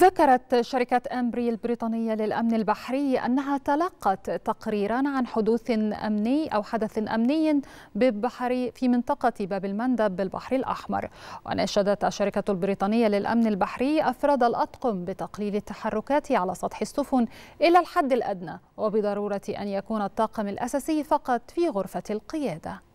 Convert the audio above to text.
ذكرت شركة أمبري البريطانية للأمن البحري أنها تلقت تقريرا عن حدوث أمني أو حدث أمني ببحر في منطقة باب المندب بالبحر الأحمر وناشدت الشركة البريطانية للأمن البحري أفراد الأطقم بتقليل التحركات على سطح السفن إلى الحد الأدنى وبضرورة أن يكون الطاقم الأساسي فقط في غرفة القيادة